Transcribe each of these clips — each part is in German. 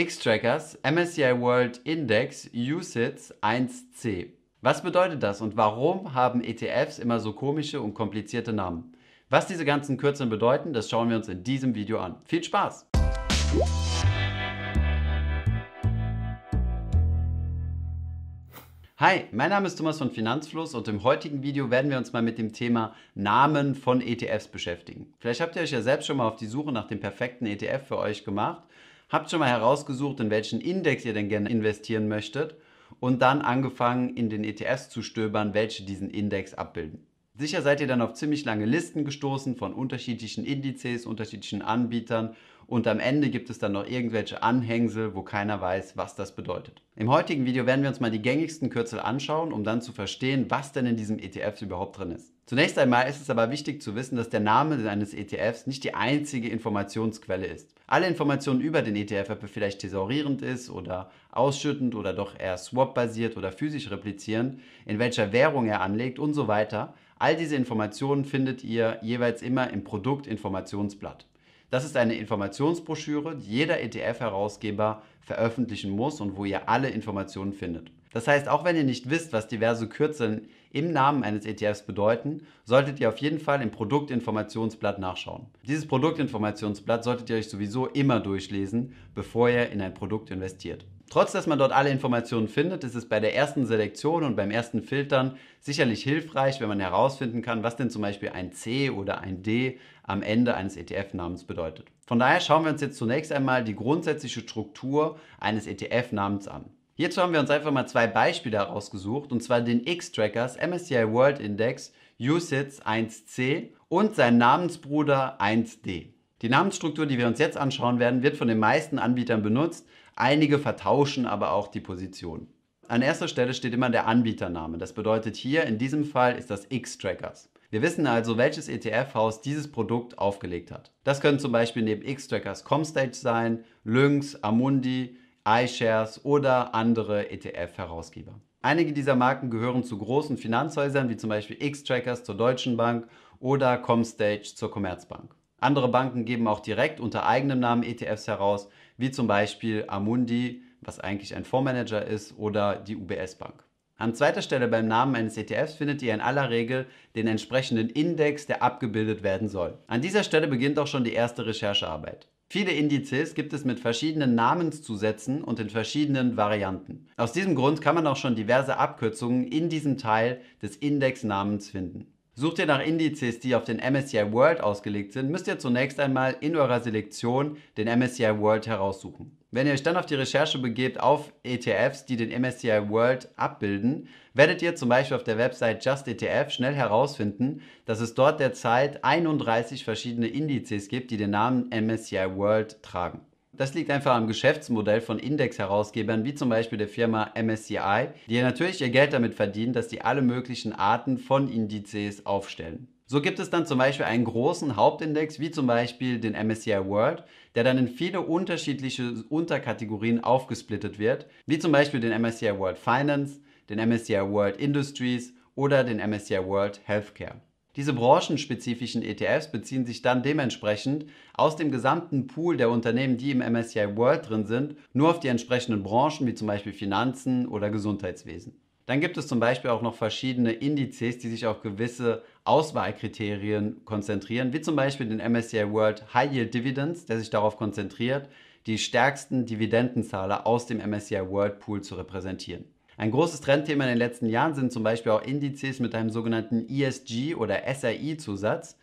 X-Trackers MSCI World Index USITS 1C. Was bedeutet das und warum haben ETFs immer so komische und komplizierte Namen? Was diese ganzen Kürzeln bedeuten, das schauen wir uns in diesem Video an. Viel Spaß! Hi, mein Name ist Thomas von Finanzfluss und im heutigen Video werden wir uns mal mit dem Thema Namen von ETFs beschäftigen. Vielleicht habt ihr euch ja selbst schon mal auf die Suche nach dem perfekten ETF für euch gemacht habt schon mal herausgesucht, in welchen Index ihr denn gerne investieren möchtet und dann angefangen in den ETFs zu stöbern, welche diesen Index abbilden. Sicher seid ihr dann auf ziemlich lange Listen gestoßen von unterschiedlichen Indizes, unterschiedlichen Anbietern und am Ende gibt es dann noch irgendwelche Anhängsel, wo keiner weiß, was das bedeutet. Im heutigen Video werden wir uns mal die gängigsten Kürzel anschauen, um dann zu verstehen, was denn in diesem ETF überhaupt drin ist. Zunächst einmal ist es aber wichtig zu wissen, dass der Name eines ETFs nicht die einzige Informationsquelle ist alle Informationen über den ETF, ob er vielleicht thesaurierend ist oder ausschüttend oder doch eher swap-basiert oder physisch replizierend, in welcher Währung er anlegt und so weiter. All diese Informationen findet ihr jeweils immer im Produktinformationsblatt. Das ist eine Informationsbroschüre, die jeder ETF-Herausgeber veröffentlichen muss und wo ihr alle Informationen findet. Das heißt, auch wenn ihr nicht wisst, was diverse Kürzeln im Namen eines ETFs bedeuten, solltet ihr auf jeden Fall im Produktinformationsblatt nachschauen. Dieses Produktinformationsblatt solltet ihr euch sowieso immer durchlesen, bevor ihr in ein Produkt investiert. Trotz dass man dort alle Informationen findet, ist es bei der ersten Selektion und beim ersten Filtern sicherlich hilfreich, wenn man herausfinden kann, was denn zum Beispiel ein C oder ein D am Ende eines ETF-Namens bedeutet. Von daher schauen wir uns jetzt zunächst einmal die grundsätzliche Struktur eines ETF-Namens an. Hierzu haben wir uns einfach mal zwei Beispiele herausgesucht, und zwar den X-Trackers MSCI World Index USITS 1C und sein Namensbruder 1D. Die Namensstruktur, die wir uns jetzt anschauen werden, wird von den meisten Anbietern benutzt. Einige vertauschen aber auch die Positionen. An erster Stelle steht immer der Anbietername. Das bedeutet hier in diesem Fall ist das X-Trackers. Wir wissen also, welches ETF-Haus dieses Produkt aufgelegt hat. Das können zum Beispiel neben X-Trackers Comstage sein, Lynx, Amundi, iShares oder andere ETF-Herausgeber. Einige dieser Marken gehören zu großen Finanzhäusern wie zum Beispiel X-Trackers zur Deutschen Bank oder Comstage zur Commerzbank. Andere Banken geben auch direkt unter eigenem Namen ETFs heraus, wie zum Beispiel Amundi, was eigentlich ein Fondsmanager ist, oder die UBS Bank. An zweiter Stelle beim Namen eines ETFs findet ihr in aller Regel den entsprechenden Index, der abgebildet werden soll. An dieser Stelle beginnt auch schon die erste Recherchearbeit. Viele Indizes gibt es mit verschiedenen Namenszusätzen und in verschiedenen Varianten. Aus diesem Grund kann man auch schon diverse Abkürzungen in diesem Teil des Indexnamens finden. Sucht ihr nach Indizes, die auf den MSCI World ausgelegt sind, müsst ihr zunächst einmal in eurer Selektion den MSCI World heraussuchen. Wenn ihr euch dann auf die Recherche begebt auf ETFs, die den MSCI World abbilden, werdet ihr zum Beispiel auf der Website JustETF schnell herausfinden, dass es dort derzeit 31 verschiedene Indizes gibt, die den Namen MSCI World tragen. Das liegt einfach am Geschäftsmodell von Index-Herausgebern wie zum Beispiel der Firma MSCI, die natürlich ihr Geld damit verdienen, dass sie alle möglichen Arten von Indizes aufstellen. So gibt es dann zum Beispiel einen großen Hauptindex, wie zum Beispiel den MSCI World, der dann in viele unterschiedliche Unterkategorien aufgesplittet wird, wie zum Beispiel den MSCI World Finance, den MSCI World Industries oder den MSCI World Healthcare. Diese branchenspezifischen ETFs beziehen sich dann dementsprechend aus dem gesamten Pool der Unternehmen, die im MSCI World drin sind, nur auf die entsprechenden Branchen wie zum Beispiel Finanzen oder Gesundheitswesen. Dann gibt es zum Beispiel auch noch verschiedene Indizes, die sich auf gewisse Auswahlkriterien konzentrieren, wie zum Beispiel den MSCI World High Yield Dividends, der sich darauf konzentriert, die stärksten Dividendenzahler aus dem MSCI World Pool zu repräsentieren. Ein großes Trendthema in den letzten Jahren sind zum Beispiel auch Indizes mit einem sogenannten ESG oder SRI-Zusatz,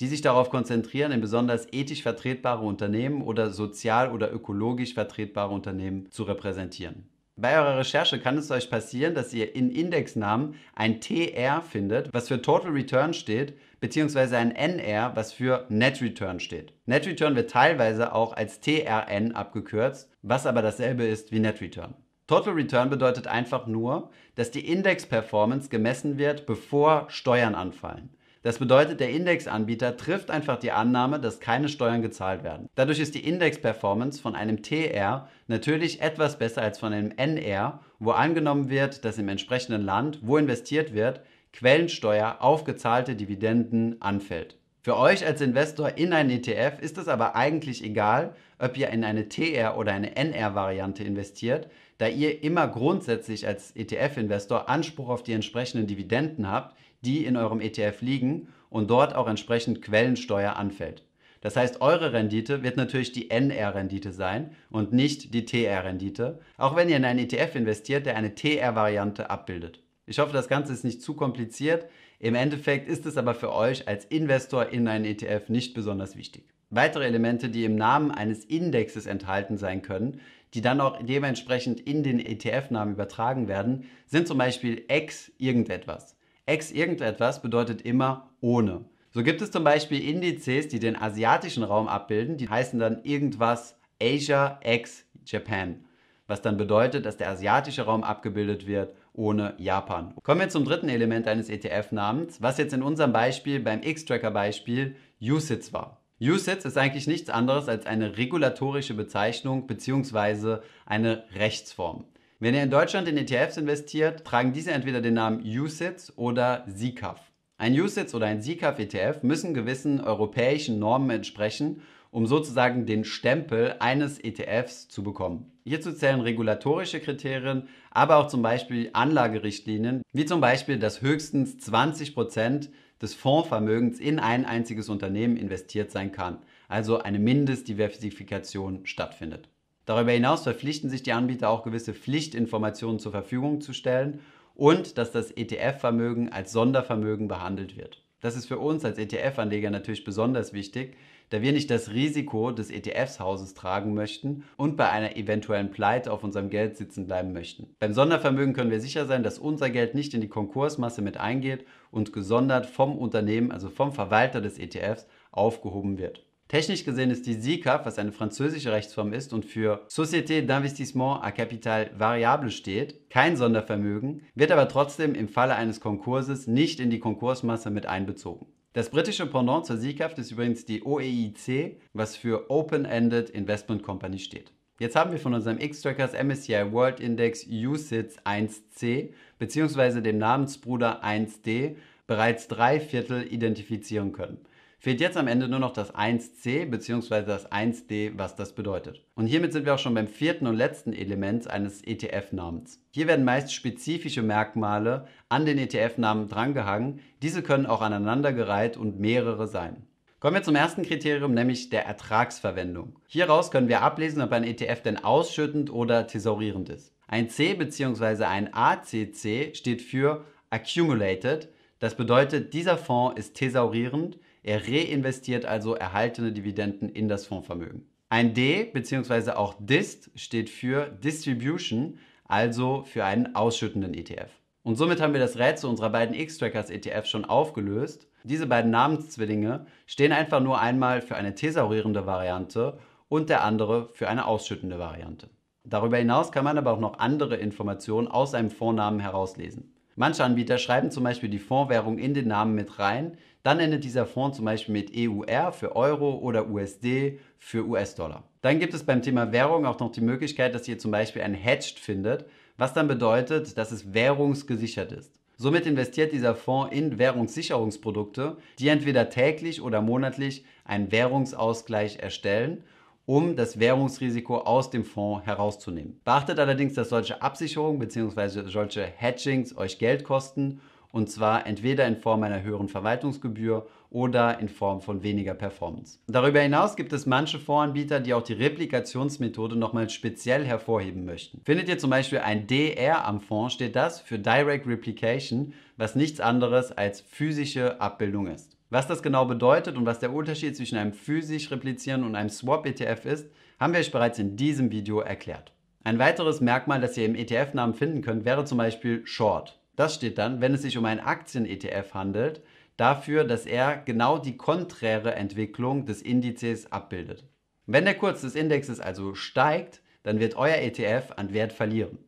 die sich darauf konzentrieren, in besonders ethisch vertretbare Unternehmen oder sozial oder ökologisch vertretbare Unternehmen zu repräsentieren. Bei eurer Recherche kann es euch passieren, dass ihr in Indexnamen ein TR findet, was für Total Return steht, beziehungsweise ein NR, was für Net Return steht. Net Return wird teilweise auch als TRN abgekürzt, was aber dasselbe ist wie Net Return. Total Return bedeutet einfach nur, dass die Index-Performance gemessen wird, bevor Steuern anfallen. Das bedeutet, der Indexanbieter trifft einfach die Annahme, dass keine Steuern gezahlt werden. Dadurch ist die Index-Performance von einem TR natürlich etwas besser als von einem NR, wo angenommen wird, dass im entsprechenden Land, wo investiert wird, Quellensteuer auf gezahlte Dividenden anfällt. Für euch als Investor in einen ETF ist es aber eigentlich egal, ob ihr in eine TR oder eine NR-Variante investiert, da ihr immer grundsätzlich als ETF-Investor Anspruch auf die entsprechenden Dividenden habt, die in eurem ETF liegen und dort auch entsprechend Quellensteuer anfällt. Das heißt, eure Rendite wird natürlich die NR-Rendite sein und nicht die TR-Rendite, auch wenn ihr in einen ETF investiert, der eine TR-Variante abbildet. Ich hoffe, das Ganze ist nicht zu kompliziert. Im Endeffekt ist es aber für euch als Investor in einen ETF nicht besonders wichtig. Weitere Elemente, die im Namen eines Indexes enthalten sein können, die dann auch dementsprechend in den ETF-Namen übertragen werden, sind zum Beispiel X irgendetwas. Ex irgendetwas bedeutet immer ohne. So gibt es zum Beispiel Indizes, die den asiatischen Raum abbilden, die heißen dann irgendwas Asia ex Japan, was dann bedeutet, dass der asiatische Raum abgebildet wird ohne Japan. Kommen wir zum dritten Element eines ETF-Namens, was jetzt in unserem Beispiel beim X-Tracker-Beispiel USITS war. USITS ist eigentlich nichts anderes als eine regulatorische Bezeichnung bzw. eine Rechtsform. Wenn ihr in Deutschland in ETFs investiert, tragen diese entweder den Namen USITS oder SICAF. Ein USITS oder ein SICAF ETF müssen gewissen europäischen Normen entsprechen, um sozusagen den Stempel eines ETFs zu bekommen. Hierzu zählen regulatorische Kriterien, aber auch zum Beispiel Anlagerichtlinien, wie zum Beispiel, dass höchstens 20% Prozent des Fondsvermögens in ein einziges Unternehmen investiert sein kann, also eine Mindestdiversifikation stattfindet. Darüber hinaus verpflichten sich die Anbieter auch gewisse Pflichtinformationen zur Verfügung zu stellen und dass das ETF-Vermögen als Sondervermögen behandelt wird. Das ist für uns als ETF-Anleger natürlich besonders wichtig, da wir nicht das Risiko des ETFs-Hauses tragen möchten und bei einer eventuellen Pleite auf unserem Geld sitzen bleiben möchten. Beim Sondervermögen können wir sicher sein, dass unser Geld nicht in die Konkursmasse mit eingeht und gesondert vom Unternehmen, also vom Verwalter des ETFs, aufgehoben wird. Technisch gesehen ist die SICAV, was eine französische Rechtsform ist und für Société d'Investissement à Capital Variable steht, kein Sondervermögen, wird aber trotzdem im Falle eines Konkurses nicht in die Konkursmasse mit einbezogen. Das britische Pendant zur SICAV ist übrigens die OEIC, was für Open-Ended Investment Company steht. Jetzt haben wir von unserem X-Trackers MSCI World Index USITS 1C bzw. dem Namensbruder 1D bereits drei Viertel identifizieren können. Fehlt jetzt am Ende nur noch das 1c bzw. das 1d, was das bedeutet. Und hiermit sind wir auch schon beim vierten und letzten Element eines ETF-Namens. Hier werden meist spezifische Merkmale an den ETF-Namen drangehangen. Diese können auch aneinandergereiht und mehrere sein. Kommen wir zum ersten Kriterium, nämlich der Ertragsverwendung. Hieraus können wir ablesen, ob ein ETF denn ausschüttend oder thesaurierend ist. Ein C bzw. ein ACC steht für Accumulated. Das bedeutet, dieser Fonds ist thesaurierend er reinvestiert also erhaltene Dividenden in das Fondsvermögen. Ein D bzw. auch DIST steht für Distribution, also für einen ausschüttenden ETF. Und somit haben wir das Rätsel unserer beiden X-Trackers ETF schon aufgelöst. Diese beiden Namenszwillinge stehen einfach nur einmal für eine thesaurierende Variante und der andere für eine ausschüttende Variante. Darüber hinaus kann man aber auch noch andere Informationen aus einem Fondsnamen herauslesen. Manche Anbieter schreiben zum Beispiel die Fondswährung in den Namen mit rein, dann endet dieser Fonds zum Beispiel mit EUR für Euro oder USD für US-Dollar. Dann gibt es beim Thema Währung auch noch die Möglichkeit, dass ihr zum Beispiel ein Hedged findet, was dann bedeutet, dass es währungsgesichert ist. Somit investiert dieser Fonds in Währungssicherungsprodukte, die entweder täglich oder monatlich einen Währungsausgleich erstellen um das Währungsrisiko aus dem Fonds herauszunehmen. Beachtet allerdings, dass solche Absicherungen bzw. solche Hedgings euch Geld kosten und zwar entweder in Form einer höheren Verwaltungsgebühr oder in Form von weniger Performance. Darüber hinaus gibt es manche Fondsanbieter, die auch die Replikationsmethode nochmal speziell hervorheben möchten. Findet ihr zum Beispiel ein DR am Fonds, steht das für Direct Replication, was nichts anderes als physische Abbildung ist. Was das genau bedeutet und was der Unterschied zwischen einem physisch Replizieren und einem Swap-ETF ist, haben wir euch bereits in diesem Video erklärt. Ein weiteres Merkmal, das ihr im ETF-Namen finden könnt, wäre zum Beispiel Short das steht dann, wenn es sich um einen Aktien-ETF handelt, dafür, dass er genau die konträre Entwicklung des Indizes abbildet. Wenn der Kurs des Indexes also steigt, dann wird euer ETF an Wert verlieren.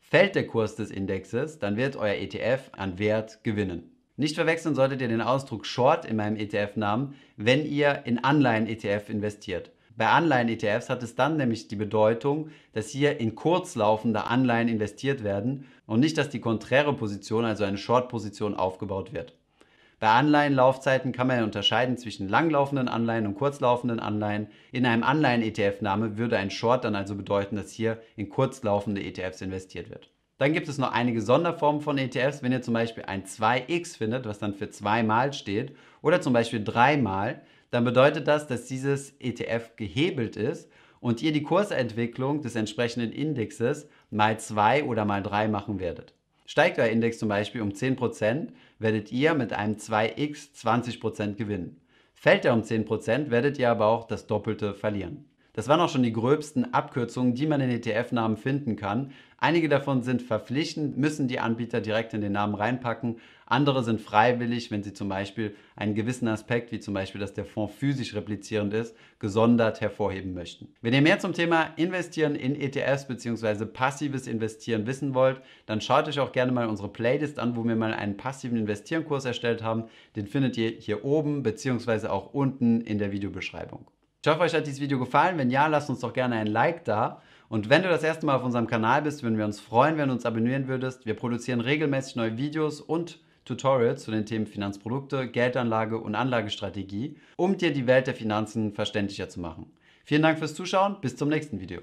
Fällt der Kurs des Indexes, dann wird euer ETF an Wert gewinnen. Nicht verwechseln solltet ihr den Ausdruck Short in meinem ETF-Namen, wenn ihr in Anleihen-ETF investiert. Bei Anleihen-ETFs hat es dann nämlich die Bedeutung, dass hier in kurzlaufende Anleihen investiert werden und nicht, dass die konträre Position, also eine Short-Position, aufgebaut wird. Bei Anleihenlaufzeiten kann man unterscheiden zwischen langlaufenden Anleihen und kurzlaufenden Anleihen. In einem Anleihen-ETF-Name würde ein Short dann also bedeuten, dass hier in kurzlaufende ETFs investiert wird. Dann gibt es noch einige Sonderformen von ETFs, wenn ihr zum Beispiel ein 2x findet, was dann für zweimal steht, oder zum Beispiel dreimal, dann bedeutet das, dass dieses ETF gehebelt ist und ihr die Kursentwicklung des entsprechenden Indexes mal 2 oder mal 3 machen werdet. Steigt euer Index zum Beispiel um 10%, werdet ihr mit einem 2x 20% gewinnen. Fällt er um 10%, werdet ihr aber auch das Doppelte verlieren. Das waren auch schon die gröbsten Abkürzungen, die man in ETF-Namen finden kann. Einige davon sind verpflichtend, müssen die Anbieter direkt in den Namen reinpacken. Andere sind freiwillig, wenn sie zum Beispiel einen gewissen Aspekt, wie zum Beispiel, dass der Fonds physisch replizierend ist, gesondert hervorheben möchten. Wenn ihr mehr zum Thema Investieren in ETFs bzw. passives Investieren wissen wollt, dann schaut euch auch gerne mal unsere Playlist an, wo wir mal einen passiven Investierenkurs erstellt haben. Den findet ihr hier oben bzw. auch unten in der Videobeschreibung. Ich hoffe, euch hat dieses Video gefallen. Wenn ja, lasst uns doch gerne ein Like da. Und wenn du das erste Mal auf unserem Kanal bist, würden wir uns freuen, wenn du uns abonnieren würdest. Wir produzieren regelmäßig neue Videos und Tutorials zu den Themen Finanzprodukte, Geldanlage und Anlagestrategie, um dir die Welt der Finanzen verständlicher zu machen. Vielen Dank fürs Zuschauen, bis zum nächsten Video.